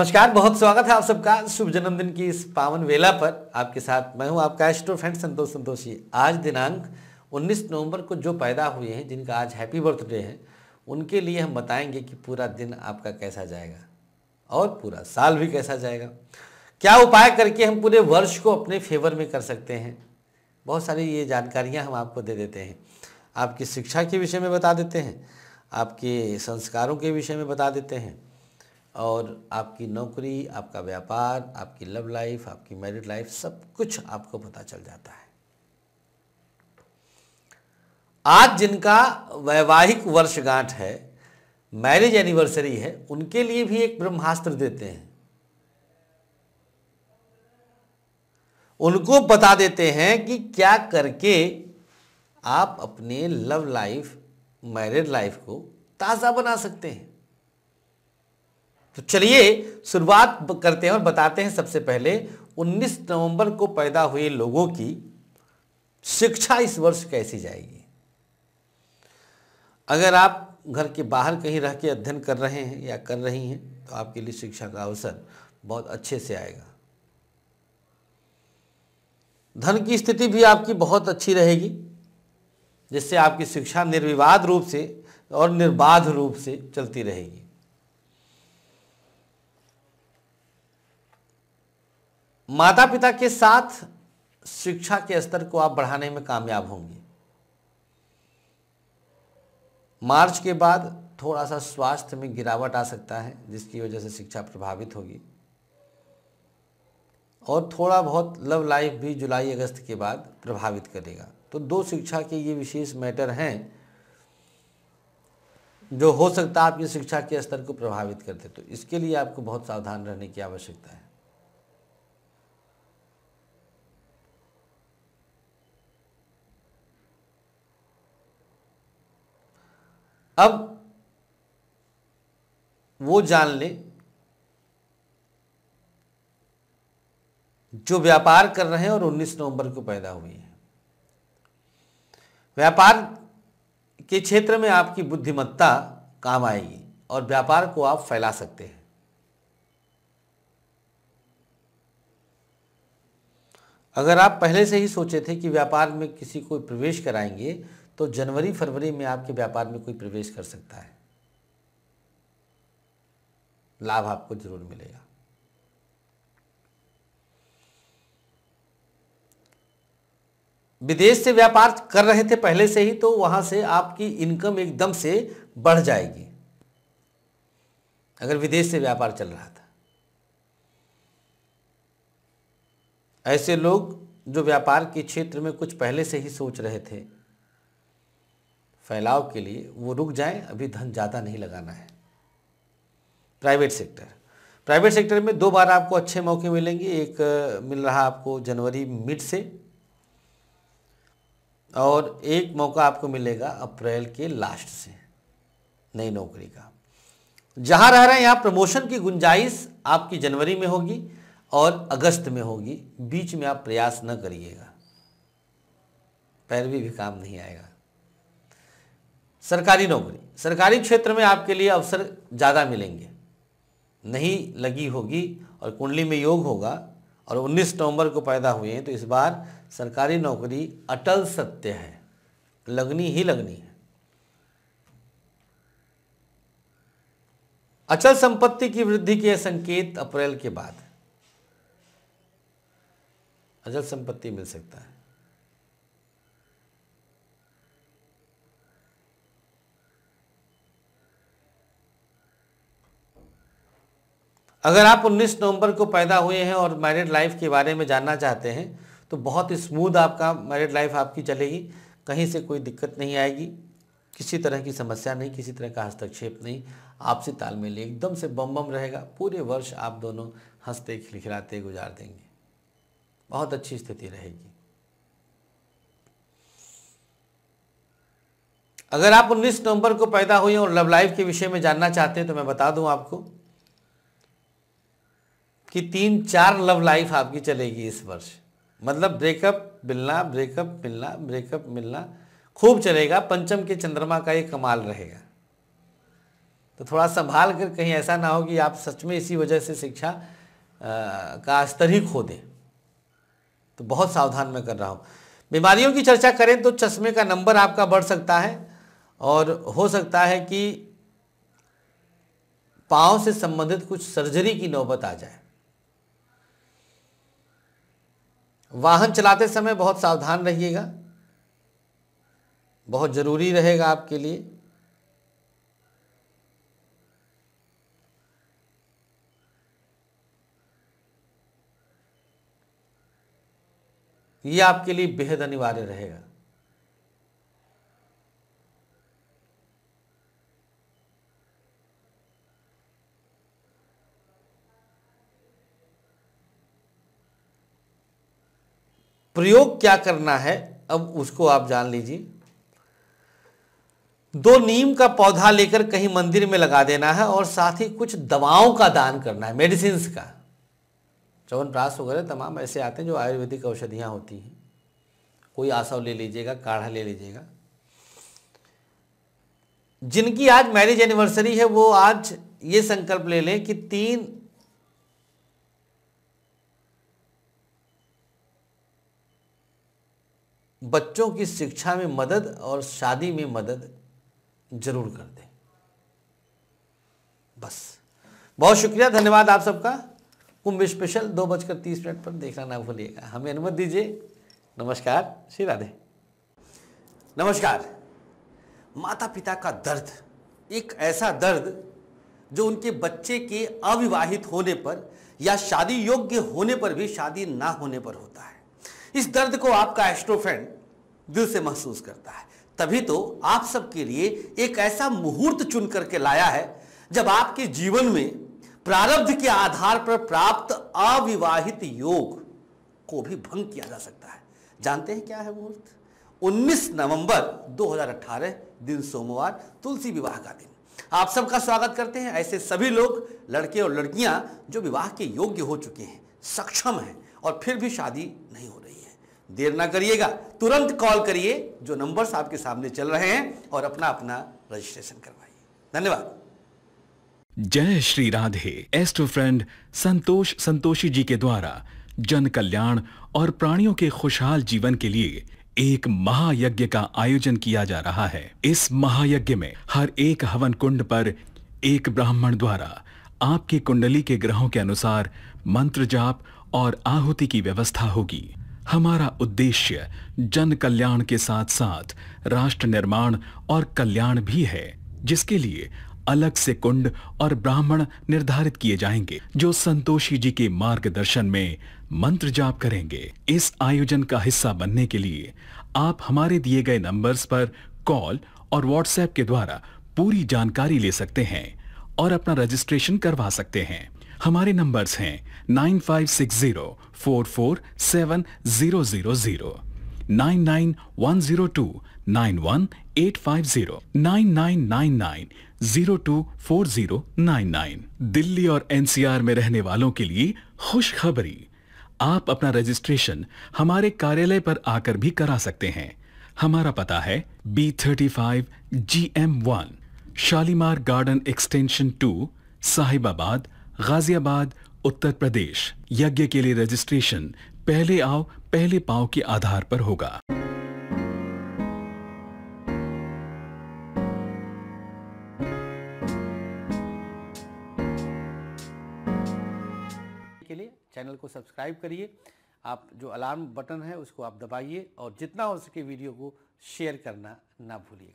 नमस्कार बहुत स्वागत है आप सबका शुभ जन्मदिन की इस पावन वेला पर आपके साथ मैं हूं आपका एस्ट्रो फ्रेंड संतोष संतोषी आज दिनांक 19 नवंबर को जो पैदा हुए हैं जिनका आज हैप्पी बर्थडे है उनके लिए हम बताएंगे कि पूरा दिन आपका कैसा जाएगा और पूरा साल भी कैसा जाएगा क्या उपाय करके हम पूरे वर्ष को अपने फेवर में कर सकते हैं बहुत सारी ये जानकारियाँ हम आपको दे देते हैं आपकी शिक्षा के विषय में बता देते हैं आपके संस्कारों के विषय में बता देते हैं और आपकी नौकरी आपका व्यापार आपकी लव लाइफ आपकी मैरिड लाइफ सब कुछ आपको पता चल जाता है आज जिनका वैवाहिक वर्षगांठ है मैरिज एनिवर्सरी है उनके लिए भी एक ब्रह्मास्त्र देते हैं उनको बता देते हैं कि क्या करके आप अपने लव लाइफ मैरिड लाइफ को ताज़ा बना सकते हैं तो चलिए शुरुआत करते हैं और बताते हैं सबसे पहले 19 नवंबर को पैदा हुए लोगों की शिक्षा इस वर्ष कैसी जाएगी अगर आप घर के बाहर कहीं रह के अध्ययन कर रहे हैं या कर रही हैं तो आपके लिए शिक्षा का अवसर बहुत अच्छे से आएगा धन की स्थिति भी आपकी बहुत अच्छी रहेगी जिससे आपकी शिक्षा निर्विवाद रूप से और निर्बाध रूप से चलती रहेगी माता पिता के साथ शिक्षा के स्तर को आप बढ़ाने में कामयाब होंगे मार्च के बाद थोड़ा सा स्वास्थ्य में गिरावट आ सकता है जिसकी वजह से शिक्षा प्रभावित होगी और थोड़ा बहुत लव लाइफ भी जुलाई अगस्त के बाद प्रभावित करेगा तो दो शिक्षा के ये विशेष मैटर हैं जो हो सकता है आपकी शिक्षा के स्तर को प्रभावित करते तो इसके लिए आपको बहुत सावधान रहने की आवश्यकता है अब वो जान ले जो व्यापार कर रहे हैं और 19 नवंबर को पैदा हुई है व्यापार के क्षेत्र में आपकी बुद्धिमत्ता काम आएगी और व्यापार को आप फैला सकते हैं अगर आप पहले से ही सोचे थे कि व्यापार में किसी को प्रवेश कराएंगे तो जनवरी फरवरी में आपके व्यापार में कोई प्रवेश कर सकता है लाभ आपको जरूर मिलेगा विदेश से व्यापार कर रहे थे पहले से ही तो वहां से आपकी इनकम एकदम से बढ़ जाएगी अगर विदेश से व्यापार चल रहा था ऐसे लोग जो व्यापार के क्षेत्र में कुछ पहले से ही सोच रहे थे फैलाव के लिए वो रुक जाए अभी धन ज़्यादा नहीं लगाना है प्राइवेट सेक्टर प्राइवेट सेक्टर में दो बार आपको अच्छे मौके मिलेंगे एक मिल रहा आपको जनवरी मिड से और एक मौका आपको मिलेगा अप्रैल के लास्ट से नई नौकरी का जहां रह रहे हैं यहां प्रमोशन की गुंजाइश आपकी जनवरी में होगी और अगस्त में होगी बीच में आप प्रयास न करिएगा पैरवी भी काम नहीं आएगा सरकारी नौकरी सरकारी क्षेत्र में आपके लिए अवसर ज़्यादा मिलेंगे नहीं लगी होगी और कुंडली में योग होगा और 19 नवंबर को पैदा हुए हैं तो इस बार सरकारी नौकरी अटल सत्य है लगनी ही लगनी है अचल संपत्ति की वृद्धि के संकेत अप्रैल के बाद अचल संपत्ति मिल सकता है अगर आप 19 नवंबर को पैदा हुए हैं और मैरिड लाइफ के बारे में जानना चाहते हैं तो बहुत स्मूद आपका मैरिड लाइफ आपकी चलेगी कहीं से कोई दिक्कत नहीं आएगी किसी तरह की समस्या नहीं किसी तरह का हस्तक्षेप नहीं आपसी तालमेल एकदम से बम बम रहेगा पूरे वर्ष आप दोनों हंसते खिलखिलाते गुजार देंगे बहुत अच्छी स्थिति रहेगी अगर आप 19 नवंबर को पैदा हुए और लव लाइफ के विषय में जानना चाहते हैं तो मैं बता दूं आपको कि तीन चार लव लाइफ आपकी चलेगी इस वर्ष मतलब ब्रेकअप मिलना ब्रेकअप मिलना ब्रेकअप मिलना खूब चलेगा पंचम के चंद्रमा का ये कमाल रहेगा तो थोड़ा संभाल कर कहीं ऐसा ना हो कि आप सच में इसी वजह से शिक्षा का स्तर ही खो दें तो बहुत सावधान मैं कर रहा हूँ बीमारियों की चर्चा करें तो चश्मे का नंबर आपका बढ़ सकता है और हो सकता है कि पाँव से संबंधित कुछ सर्जरी की नौबत आ जाए वाहन चलाते समय बहुत सावधान रहिएगा बहुत ज़रूरी रहेगा आपके लिए ये आपके लिए बेहद अनिवार्य रहेगा प्रयोग क्या करना है अब उसको आप जान लीजिए दो नीम का पौधा लेकर कहीं मंदिर में लगा देना है और साथ ही कुछ दवाओं का दान करना है मेडिसिन का चवन प्रास वगैरह तमाम ऐसे आते हैं जो आयुर्वेदिक औषधियां होती हैं कोई आसव ले लीजिएगा काढ़ा ले लीजिएगा जिनकी आज मैरिज एनिवर्सरी है वो आज ये संकल्प ले लें कि तीन बच्चों की शिक्षा में मदद और शादी में मदद जरूर कर दें बस बहुत शुक्रिया धन्यवाद आप सबका कुंभ स्पेशल दो बजकर तीस मिनट पर देखना ना भूलिएगा हमें अनुमति दीजिए नमस्कार श्री राधे नमस्कार माता पिता का दर्द एक ऐसा दर्द जो उनके बच्चे के अविवाहित होने पर या शादी योग्य होने पर भी शादी ना होने पर होता है इस दर्द को आपका एस्ट्रोफेंड दिल से महसूस करता है तभी तो आप सबके लिए एक ऐसा मुहूर्त चुन करके लाया है जब आपके जीवन में प्रारब्ध के आधार पर प्राप्त अविवाहित योग को भी भंग किया जा सकता है जानते हैं क्या है मुहूर्त 19 नवंबर 2018 दिन सोमवार तुलसी विवाह का दिन आप सबका स्वागत करते हैं ऐसे सभी लोग लड़के और लड़कियां जो विवाह के योग्य हो चुके हैं सक्षम हैं और फिर भी शादी नहीं हो देर ना करिएगा तुरंत कॉल करिए जो नंबर्स आपके सामने चल रहे हैं और अपना अपना रजिस्ट्रेशन करवाइए धन्यवाद जय श्री राधे एस्ट्रो फ्रेंड संतोष संतोषी जी के द्वारा जन कल्याण और प्राणियों के खुशहाल जीवन के लिए एक महायज्ञ का आयोजन किया जा रहा है इस महायज्ञ में हर एक हवन कुंड पर एक ब्राह्मण द्वारा आपकी कुंडली के ग्रहों के अनुसार मंत्र जाप और आहुति की व्यवस्था होगी हमारा उद्देश्य जन कल्याण के साथ साथ राष्ट्र निर्माण और कल्याण भी है जिसके लिए अलग से कुंड और ब्राह्मण निर्धारित किए जाएंगे जो संतोषी जी के मार्गदर्शन में मंत्र जाप करेंगे इस आयोजन का हिस्सा बनने के लिए आप हमारे दिए गए नंबर्स पर कॉल और व्हाट्सएप के द्वारा पूरी जानकारी ले सकते हैं और अपना रजिस्ट्रेशन करवा सकते हैं हमारे नंबर्स हैं nine five six zero four four seven zero zero zero nine nine one zero two nine one eight five zero nine nine nine nine zero two four zero nine nine Delhi और NCR में रहने वालों के लिए खुशखबरी आप अपना registration हमारे कार्यालय पर आकर भी करा सकते हैं हमारा पता है B thirty five G M one Shalimar garden extension two Sahibabad Ghaziabad Uttar Pradesh यज्ञ के लिए रजिस्ट्रेशन पहले आओ पहले पाओ के आधार पर होगा के लिए चैनल को सब्सक्राइब करिए आप जो अलार्म बटन है उसको आप दबाइए और जितना हो सके वीडियो को शेयर करना ना भूलिए